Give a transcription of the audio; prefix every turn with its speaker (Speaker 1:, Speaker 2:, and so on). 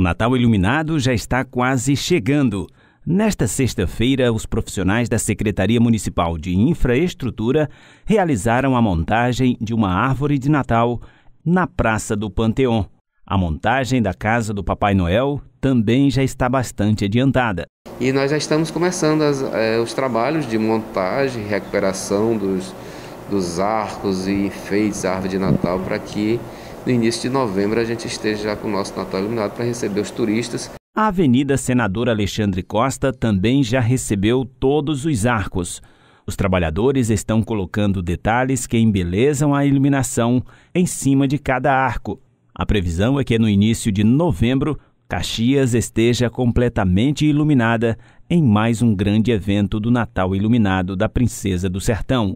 Speaker 1: O Natal Iluminado já está quase chegando. Nesta sexta-feira, os profissionais da Secretaria Municipal de Infraestrutura realizaram a montagem de uma árvore de Natal na Praça do Panteão. A montagem da casa do Papai Noel também já está bastante adiantada.
Speaker 2: E nós já estamos começando as, eh, os trabalhos de montagem, recuperação dos, dos arcos e enfeites da árvore de Natal para que no início de novembro a gente esteja já com o nosso Natal iluminado para
Speaker 1: receber os turistas. A Avenida Senador Alexandre Costa também já recebeu todos os arcos. Os trabalhadores estão colocando detalhes que embelezam a iluminação em cima de cada arco. A previsão é que no início de novembro, Caxias esteja completamente iluminada em mais um grande evento do Natal Iluminado da Princesa do Sertão.